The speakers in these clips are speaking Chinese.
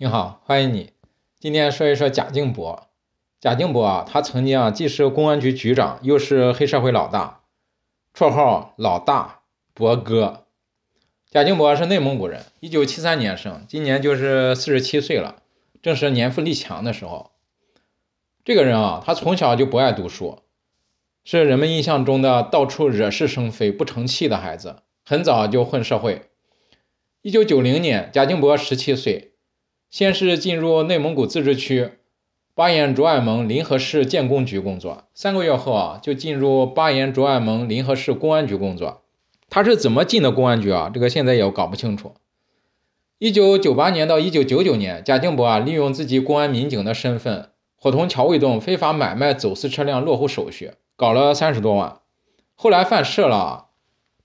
你好，欢迎你。今天说一说贾静博。贾静博啊，他曾经啊既是公安局局长，又是黑社会老大，绰号老大、博哥。贾静博是内蒙古人，一九七三年生，今年就是四十七岁了，正是年富力强的时候。这个人啊，他从小就不爱读书，是人们印象中的到处惹是生非、不成器的孩子，很早就混社会。一九九零年，贾静博十七岁。先是进入内蒙古自治区巴彦淖尔盟临河市建工局工作，三个月后啊，就进入巴彦淖尔盟临河市公安局工作。他是怎么进的公安局啊？这个现在也搞不清楚。一九九八年到一九九九年，贾静博啊，利用自己公安民警的身份，伙同乔卫东非法买卖走私车辆落户手续，搞了三十多万。后来犯事了，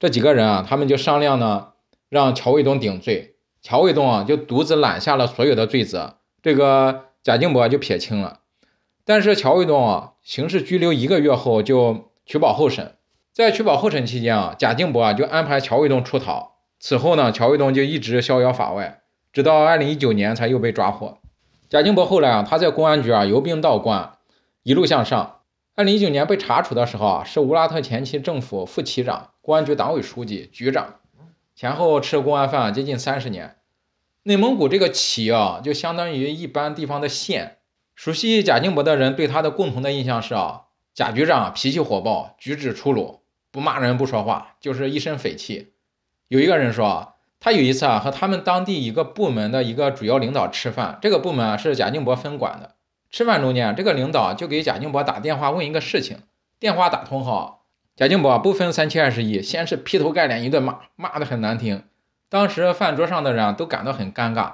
这几个人啊，他们就商量呢，让乔卫东顶罪。乔卫东啊就独自揽下了所有的罪责，这个贾静博就撇清了。但是乔卫东啊刑事拘留一个月后就取保候审，在取保候审期间啊贾静博啊就安排乔卫东出逃。此后呢乔卫东就一直逍遥法外，直到二零一九年才又被抓获。贾静博后来啊他在公安局啊由兵到官，一路向上。二零一九年被查处的时候啊是乌拉特前旗政府副旗长、公安局党委书记、局长，前后吃公安饭接近三十年。内蒙古这个旗啊，就相当于一般地方的县。熟悉贾静博的人对他的共同的印象是啊，贾局长脾气火爆，举止粗鲁，不骂人不说话，就是一身匪气。有一个人说啊，他有一次啊和他们当地一个部门的一个主要领导吃饭，这个部门啊是贾静博分管的。吃饭中间，这个领导就给贾静博打电话问一个事情，电话打通后，贾静博不分三七二十一，先是劈头盖脸一顿骂，骂的很难听。当时饭桌上的人都感到很尴尬。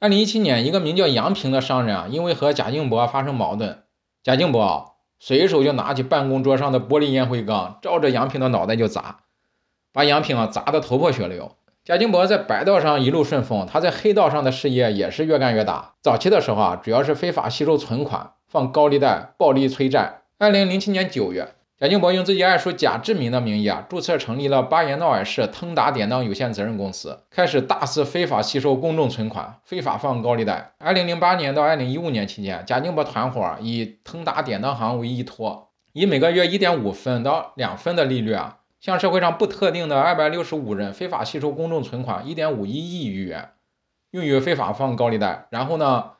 二零一七年，一个名叫杨平的商人啊，因为和贾静博发生矛盾，贾静博随手就拿起办公桌上的玻璃烟灰缸，照着杨平的脑袋就砸，把杨平啊砸得头破血流。贾静博在白道上一路顺风，他在黑道上的事业也是越干越大。早期的时候啊，主要是非法吸收存款、放高利贷、暴力催债。二零零七年九月。贾静博用自己二叔贾志明的名义啊，注册成立了巴彦淖尔市腾达典当有限责任公司，开始大肆非法吸收公众存款、非法放高利贷。二零零八年到二零一五年期间，贾静博团伙以腾达典当行为依托，以每个月一点五分到两分的利率啊，向社会上不特定的二百六十五人非法吸收公众存款一点五一亿余元，用于非法放高利贷，然后呢，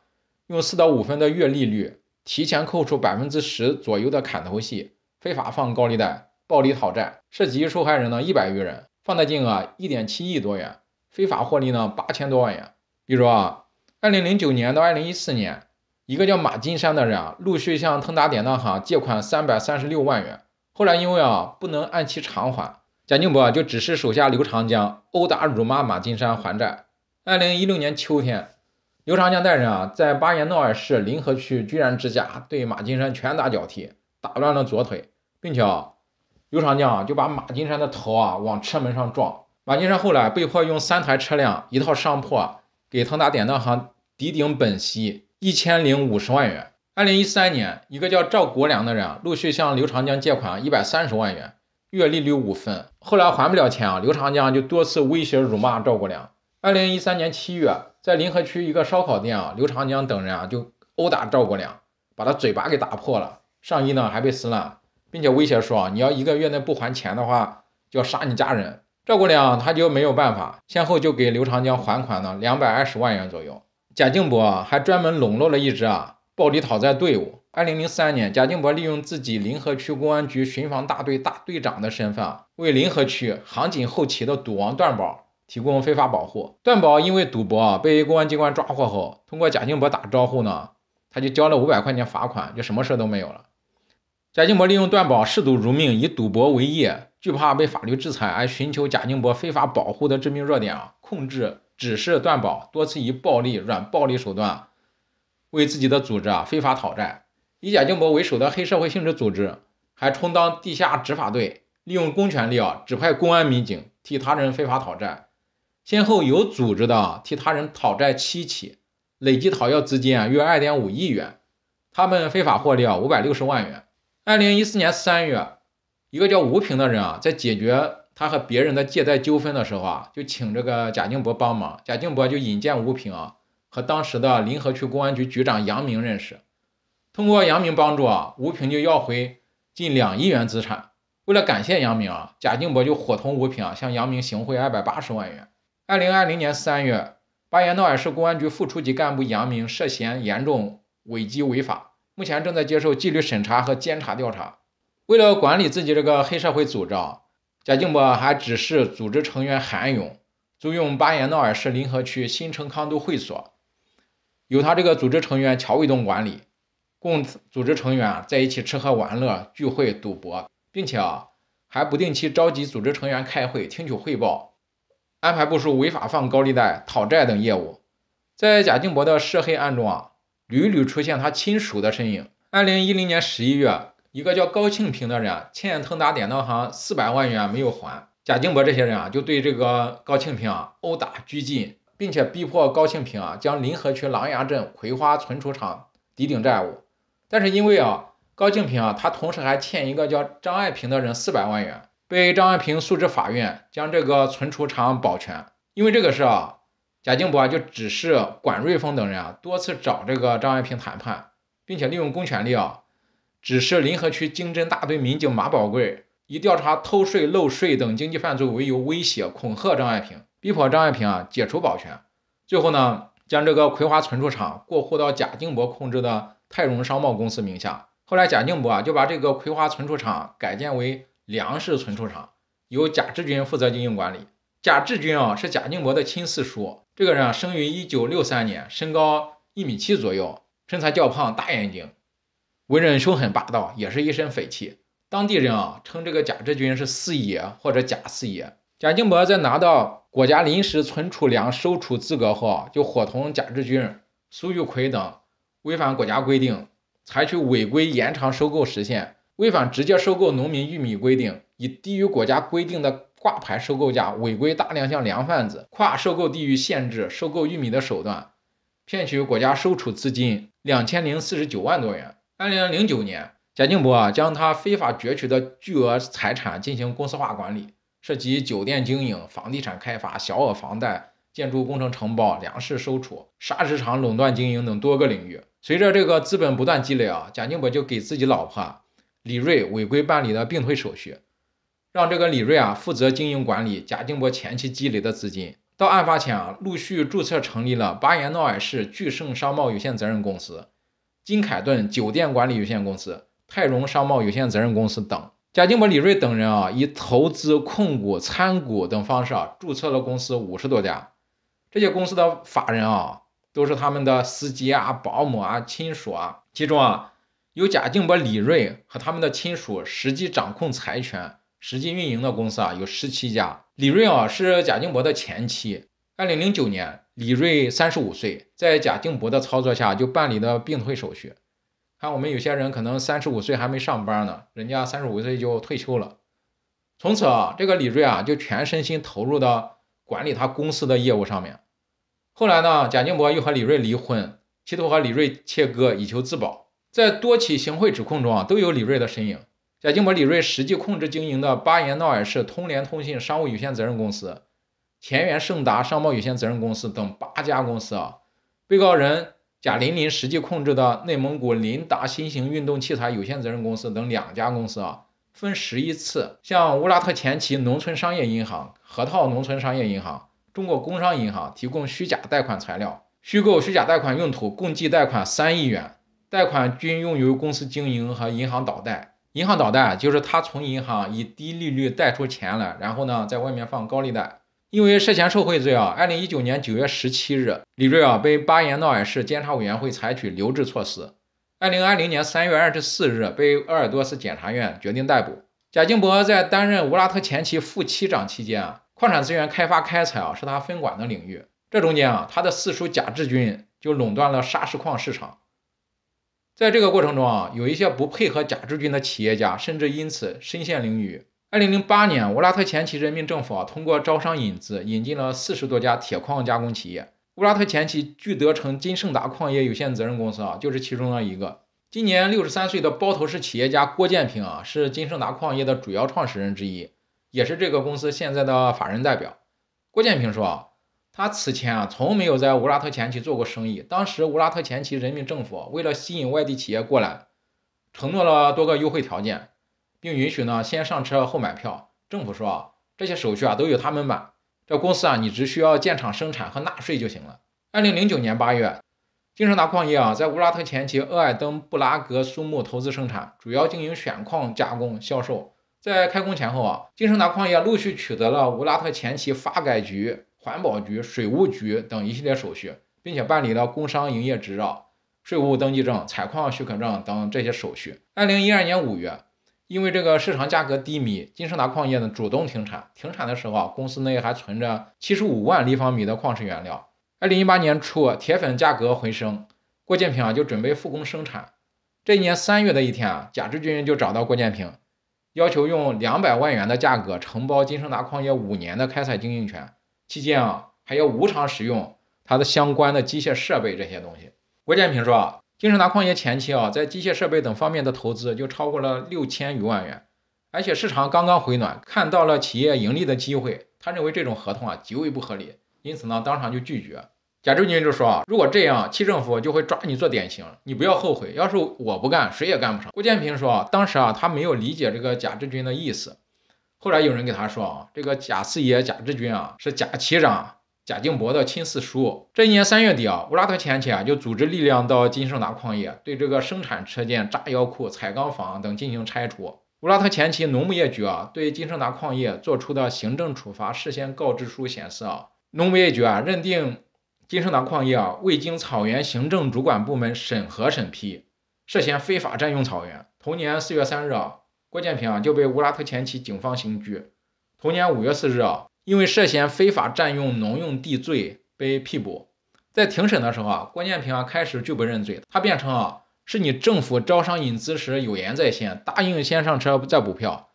用四到五分的月利率，提前扣除百分之十左右的砍头息。非法放高利贷、暴力讨债，涉及受害人呢一百余人，放贷金额一点七亿多元，非法获利呢八千多万元。比如啊，二零零九年到二零一四年，一个叫马金山的人啊，陆续向腾达典当行借款三百三十六万元，后来因为啊不能按期偿还，贾静波就指示手下刘长江殴打辱骂马金山还债。二零一六年秋天，刘长江带人啊，在巴彦淖尔市临河区居然之家对马金山拳打脚踢，打断了左腿。并且啊，刘长江就把马金山的头啊往车门上撞。马金山后来被迫用三台车辆一套商铺给腾达典当行抵顶本息一千零五十万元。二零一三年，一个叫赵国良的人陆续向刘长江借款一百三十万元，月利率五分。后来还不了钱啊，刘长江就多次威胁辱骂赵国良。二零一三年七月，在临河区一个烧烤店啊，刘长江等人啊就殴打赵国良，把他嘴巴给打破了，上衣呢还被撕烂。并且威胁说啊，你要一个月内不还钱的话，就要杀你家人。赵姑娘她就没有办法，先后就给刘长江还款了两百二十万元左右。贾静博还专门笼络了一支啊暴力讨债队伍。二零零三年，贾静博利用自己临河区公安局巡防大队大队长的身份啊，为临河区杭锦后旗的赌王段宝提供非法保护。段宝因为赌博啊被公安机关抓获后，通过贾静博打招呼呢，他就交了五百块钱罚款，就什么事都没有了。贾静博利用段宝嗜赌如命，以赌博为业，惧怕被法律制裁而寻求贾静博非法保护的致命弱点啊，控制指示段宝多次以暴力、软暴力手段为自己的组织啊非法讨债。以贾静博为首的黑社会性质组织还充当地下执法队，利用公权力啊指派公安民警替他人非法讨债，先后有组织的替他人讨债七起，累计讨要资金啊约二点五亿元，他们非法获利啊五百六十万元。二零一四年三月，一个叫吴平的人啊，在解决他和别人的借贷纠纷的时候啊，就请这个贾静博帮忙，贾静博就引荐吴平啊，和当时的临河区公安局局长杨明认识。通过杨明帮助啊，吴平就要回近两亿元资产。为了感谢杨明啊，贾静博就伙同吴平啊，向杨明行贿二百八十万元。二零二零年三月，巴彦淖尔市公安局副处级干部杨明涉嫌严重违纪违法。目前正在接受纪律审查和监察调查。为了管理自己这个黑社会组织，贾静博还指示组织成员韩勇租用巴彦淖尔市临河区新城康都会所，由他这个组织成员乔卫东管理，供组织成员在一起吃喝玩乐、聚会、赌博，并且啊还不定期召集组织成员开会，听取汇报，安排部署违法放高利贷、讨债等业务。在贾静博的涉黑案中啊。屡屡出现他亲属的身影。二零一零年十一月，一个叫高庆平的人欠腾达典当行四百万元没有还，贾金博这些人啊就对这个高庆平啊殴打拘禁，并且逼迫高庆平啊将临河区琅琊镇葵花存储厂抵顶债务。但是因为啊高庆平啊他同时还欠一个叫张爱萍的人四百万元，被张爱萍诉至法院将这个存储厂保全，因为这个事啊。贾静博啊，就指示管瑞峰等人啊，多次找这个张爱萍谈判，并且利用公权力啊，指示临河区经侦大队民警马宝贵以调查偷税漏税等经济犯罪为由威胁恐吓张爱萍，逼迫张爱萍啊解除保全，最后呢，将这个葵花存储厂过户到贾静博控制的泰荣商贸公司名下。后来贾静博啊，就把这个葵花存储厂改建为粮食存储厂，由贾志军负责经营管理。贾志军啊，是贾静博的亲四叔。这个人生于一九六三年，身高一米七左右，身材较胖，大眼睛，为人凶狠霸道，也是一身匪气。当地人啊称这个贾志军是四爷或者贾四爷。贾静伯在拿到国家临时存储粮收储资格后，就伙同贾志军、苏玉奎等违反国家规定，采取违规延长收购时限，违反直接收购农民玉米规定，以低于国家规定的。挂牌收购价违规大量向粮贩子跨收购地域限制收购玉米的手段，骗取国家收储资金两千零四十九万多元。二零零九年，贾静博啊将他非法攫取的巨额财产进行公司化管理，涉及酒店经营、房地产开发、小额房贷建筑工程承包、粮食收储、砂石厂垄断经营等多个领域。随着这个资本不断积累啊，贾静博就给自己老婆李瑞违规办理了并退手续。让这个李瑞啊负责经营管理贾静波前期积累的资金，到案发前啊陆续注册成立了巴彦淖尔市聚盛商贸有限责任公司、金凯顿酒店管理有限公司、泰荣商贸有限责任公司等。贾静波、李瑞等人啊以投资控股、参股等方式啊注册了公司五十多家，这些公司的法人啊都是他们的司机啊、保姆啊、亲属啊，其中啊由贾静波、李瑞和他们的亲属实际掌控财权。实际运营的公司啊有十七家。李瑞啊是贾静博的前妻。二零零九年，李瑞三十五岁，在贾静博的操作下就办理的病退手续。看我们有些人可能三十五岁还没上班呢，人家三十五岁就退休了。从此啊，这个李瑞啊就全身心投入到管理他公司的业务上面。后来呢，贾静博又和李瑞离婚，企图和李瑞切割以求自保。在多起行贿指控中啊，都有李瑞的身影。贾静博、李瑞实际控制经营的巴彦淖尔市通联通信商务有限责任公司、乾源盛达商贸有限责任公司等八家公司啊，被告人贾琳琳实际控制的内蒙古林达新型运动器材有限责任公司等两家公司啊，分十一次向乌拉特前旗农村商业银行、河套农村商业银行、中国工商银行提供虚假贷款材料，虚构虚假贷款用途，共计贷款三亿元，贷款均用于公司经营和银行倒贷。银行倒贷就是他从银行以低利率贷出钱来，然后呢在外面放高利贷，因为涉嫌受贿罪啊。二零一九年九月十七日，李瑞啊被巴彦淖尔市监察委员会采取留置措施。二零二零年三月二十四日，被鄂尔多斯检察院决定逮捕。贾静博在担任乌拉特前旗副旗长期间啊，矿产资源开发开采啊是他分管的领域。这中间啊，他的四叔贾志军就垄断了砂石矿市场。在这个过程中啊，有一些不配合假志军的企业家，甚至因此身陷囹圄。二零零八年，乌拉特前旗人民政府啊，通过招商引资引进了四十多家铁矿加工企业。乌拉特前旗聚德成金盛达矿业有限责任公司啊，就是其中的一个。今年六十三岁的包头市企业家郭建平啊，是金盛达矿业的主要创始人之一，也是这个公司现在的法人代表。郭建平说啊。他此前啊，从没有在乌拉特前旗做过生意。当时乌拉特前旗人民政府为了吸引外地企业过来，承诺了多个优惠条件，并允许呢先上车后买票。政府说，这些手续啊，都由他们办。这公司啊，你只需要建厂生产和纳税就行了。二零零九年八月，金盛达矿业啊，在乌拉特前旗鄂尔登布拉格苏木投资生产，主要经营选矿、加工、销售。在开工前后啊，金盛达矿业陆续取得了乌拉特前旗发改局。环保局、水务局等一系列手续，并且办理了工商营业执照、税务登记证、采矿许可证等这些手续。二零一二年五月，因为这个市场价格低迷，金盛达矿业呢主动停产。停产的时候啊，公司内还存着七十五万立方米的矿石原料。二零一八年初，铁粉价格回升，郭建平啊就准备复工生产。这一年三月的一天啊，贾志军就找到郭建平，要求用两百万元的价格承包金盛达矿业五年的开采经营权。期间啊，还要无偿使用他的相关的机械设备这些东西。郭建平说啊，金盛达矿业前期啊，在机械设备等方面的投资就超过了六千余万元，而且市场刚刚回暖，看到了企业盈利的机会，他认为这种合同啊极为不合理，因此呢，当场就拒绝。贾志军就说啊，如果这样，区政府就会抓你做典型，你不要后悔。要是我不干，谁也干不成。郭建平说啊，当时啊，他没有理解这个贾志军的意思。后来有人给他说啊，这个贾四爷贾志军啊是贾旗长、贾敬伯的亲四叔。这一年三月底啊，乌拉特前旗啊就组织力量到金盛达矿业，对这个生产车间、炸药库、彩钢房等进行拆除。乌拉特前旗农牧业局啊对金盛达矿业作出的行政处罚事先告知书显示啊，农牧业局啊认定金盛达矿业啊未经草原行政主管部门审核审批，涉嫌非法占用草原。同年四月三日啊。郭建平啊就被乌拉特前旗警方刑拘。同年五月四日啊，因为涉嫌非法占用农用地罪被批捕。在庭审的时候啊，郭建平啊开始拒不认罪，他辩称啊是你政府招商引资时有言在先，答应先上车再补票，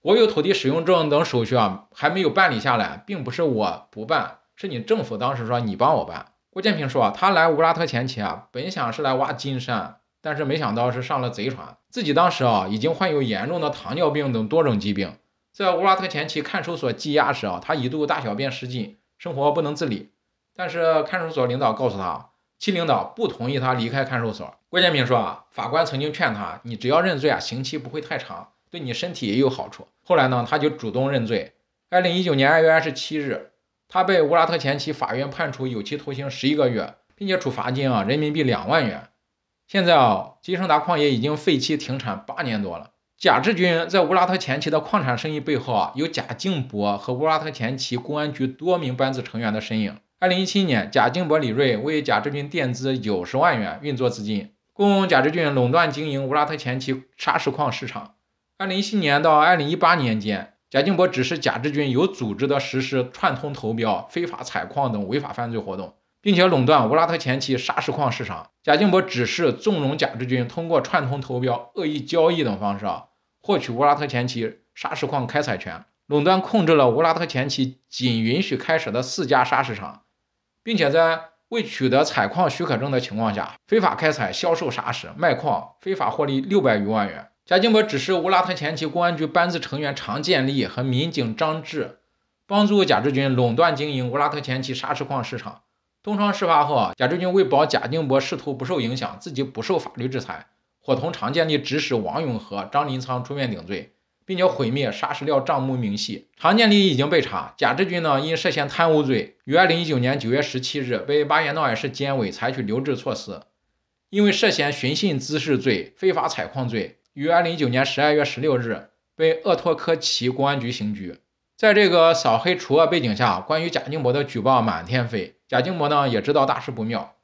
国有土地使用证等手续啊还没有办理下来，并不是我不办，是你政府当时说你帮我办。郭建平说啊，他来乌拉特前旗啊，本想是来挖金山，但是没想到是上了贼船。自己当时啊，已经患有严重的糖尿病等多种疾病，在乌拉特前旗看守所羁押时啊，他一度大小便失禁，生活不能自理。但是看守所领导告诉他，其领导不同意他离开看守所。郭建平说啊，法官曾经劝他，你只要认罪啊，刑期不会太长，对你身体也有好处。后来呢，他就主动认罪。二零一九年二月二十七日，他被乌拉特前旗法院判处有期徒刑十一个月，并且处罚金啊，人民币两万元。现在啊，吉盛达矿业已经废弃停产八年多了。贾志军在乌拉特前旗的矿产生意背后啊，有贾静博和乌拉特前旗公安局多名班子成员的身影。二零一七年，贾静博、李瑞为贾志军垫资九十万元运作资金，供贾志军垄断经营乌拉特前旗砂石矿市场。二零一七年到二零一八年间，贾静博指示贾志军有组织的实施串通投标、非法采矿等违法犯罪活动。并且垄断乌拉特前旗砂石矿市场。贾静波指示纵容贾志军通过串通投标、恶意交易等方式啊，获取乌拉特前旗砂石矿开采权，垄断控制了乌拉特前旗仅允许开设的四家砂石厂，并且在未取得采矿许可证的情况下非法开采、销售砂石，卖矿非法获利六百余万元。贾静波指示乌拉特前旗公安局班子成员常建立和民警张志帮助贾志军垄断经营乌拉特前旗砂石矿市场。东窗事发后啊，贾志军为保贾静波仕途不受影响，自己不受法律制裁，伙同常建立指使王永和、张林仓出面顶罪，并且毁灭沙石料账目明细。常建立已经被查，贾志军呢因涉嫌贪污罪，于二零一九年九月十七日被巴彦淖尔市监委采取留置措施，因为涉嫌寻衅滋事罪、非法采矿罪，于二零一九年十二月十六日被鄂托克旗公安局刑拘。在这个扫黑除恶背景下，关于贾静波的举报满天飞。贾静博呢也知道大事不妙，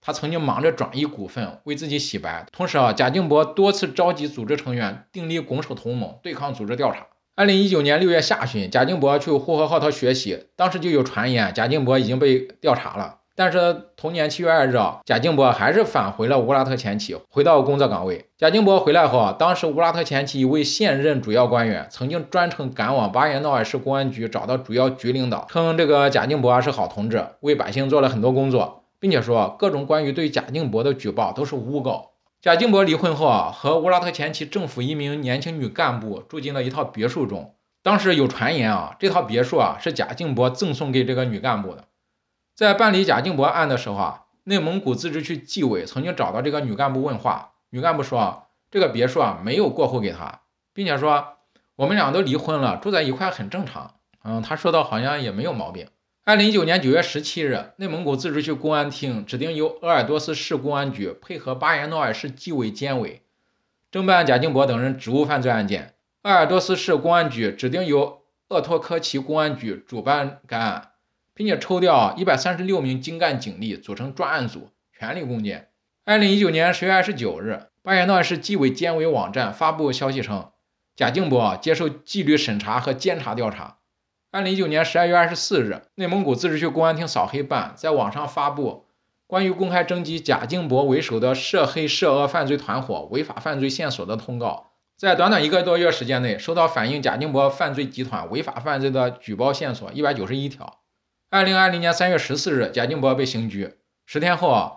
他曾经忙着转移股份为自己洗白，同时啊，贾静博多次召集组织成员，订立拱手同盟，对抗组织调查。二零一九年六月下旬，贾静博去呼和浩特学习，当时就有传言贾静博已经被调查了。但是同年七月二日啊，贾静博还是返回了乌拉特前旗，回到工作岗位。贾静博回来后啊，当时乌拉特前旗一位现任主要官员，曾经专程赶往巴彦淖尔市公安局，找到主要局领导，称这个贾静博啊是好同志，为百姓做了很多工作，并且说各种关于对贾静博的举报都是诬告。贾静博离婚后啊，和乌拉特前旗政府一名年轻女干部住进了一套别墅中，当时有传言啊，这套别墅啊是贾静博赠送给这个女干部的。在办理贾静博案的时候啊，内蒙古自治区纪委曾经找到这个女干部问话，女干部说啊，这个别墅啊没有过户给她，并且说我们俩都离婚了，住在一块很正常。嗯，她说的好像也没有毛病。二零一九年九月十七日，内蒙古自治区公安厅指定由鄂尔多斯市公安局配合巴彦淖尔市纪委监委，侦办贾静博等人职务犯罪案件。鄂尔多斯市公安局指定由鄂托克旗公安局主办该案。并且抽调一百三十六名精干警力组成专案组，全力攻坚。二零一九年十月二十九日，巴彦淖尔市纪委监委网站发布消息称，贾静博接受纪律审查和监察调查。二零一九年十二月二十四日，内蒙古自治区公安厅扫黑办在网上发布关于公开征集贾静博为首的涉黑涉恶犯罪团伙违法犯罪线索的通告，在短短一个多月时间内，收到反映贾静博犯罪集团违法犯罪的举报线索一百九十一条。二零二零年三月十四日，贾静博被刑拘。十天后，啊，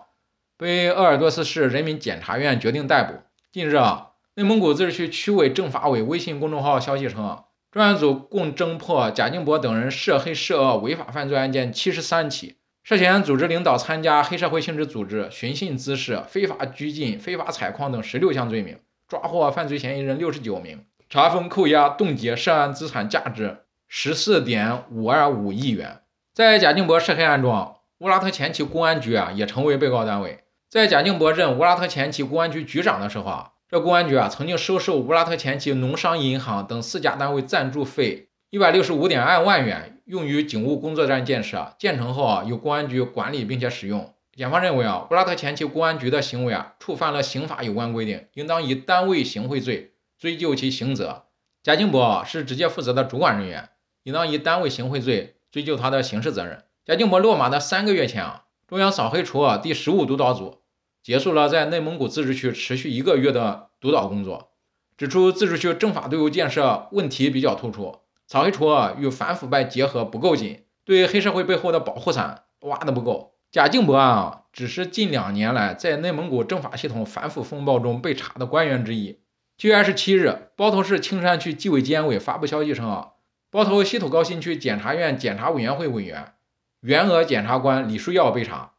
被鄂尔多斯市人民检察院决定逮捕。近日，啊，内蒙古自治区区委政法委微信公众号消息称，专案组共侦破贾静博等人涉黑涉恶违法犯罪案件七十三起，涉嫌组织领导参加黑社会性质组织、寻衅滋事、非法拘禁、非法采矿等十六项罪名，抓获犯罪嫌疑人六十九名，查封、扣押、冻结涉案资产价值十四点五二五亿元。在贾静博涉黑案中，乌拉特前旗公安局啊也成为被告单位。在贾静博任乌拉特前旗公安局局长的时候啊，这公安局啊曾经收受乌拉特前旗农商银行等四家单位赞助费一百六十五点二万元，用于警务工作站建设。建成后啊由公安局管理并且使用。检方认为啊，乌拉特前旗公安局的行为啊触犯了刑法有关规定，应当以单位行贿罪追究其刑责。贾静博是直接负责的主管人员，应当以单位行贿罪。追究他的刑事责任。贾静博落马的三个月前啊，中央扫黑除恶第十五督导组结束了在内蒙古自治区持续一个月的督导工作，指出自治区政法队伍建设问题比较突出，扫黑除恶与反腐败结合不够紧，对黑社会背后的保护伞挖的不够。贾静博案啊，只是近两年来在内蒙古政法系统反腐风暴中被查的官员之一。七月二十七日，包头市青山区纪委监委发布消息称啊。包头稀土高新区检察院检察委员会委员、原额检察官李书耀被查。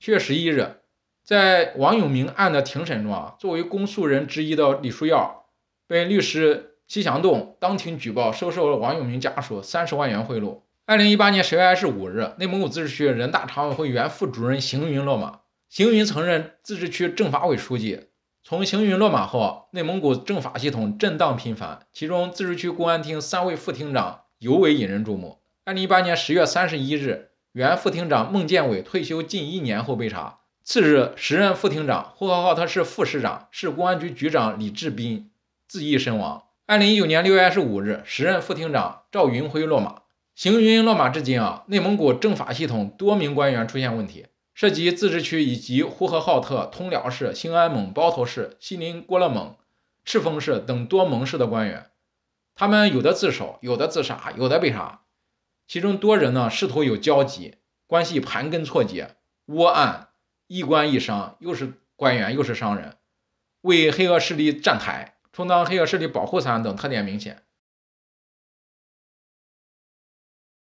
七月十一日，在王永明案的庭审中，啊，作为公诉人之一的李书耀被律师齐祥栋当庭举报收受了王永明家属三十万元贿赂。二零一八年十月二十五日，内蒙古自治区人大常委会原副主任邢云落马。邢云曾任自治区政法委书记。从行云落马后，内蒙古政法系统震荡频繁，其中自治区公安厅三位副厅长尤为引人注目。二零一八年十月三十一日，原副厅长孟建伟退休近一年后被查，次日，时任副厅长呼和浩特市副市长、市公安局局长李志斌自缢身亡。二零一九年六月二十五日，时任副厅长赵云辉落马。行云落马至今啊，内蒙古政法系统多名官员出现问题。涉及自治区以及呼和浩特、通辽市、兴安盟、包头市、锡林郭勒盟、赤峰市等多盟市的官员，他们有的自首，有的自杀，有的被杀。其中多人呢，仕途有交集，关系盘根错节。窝案，一官一商，又是官员又是商人，为黑恶势力站台，充当黑恶势力保护伞等特点明显。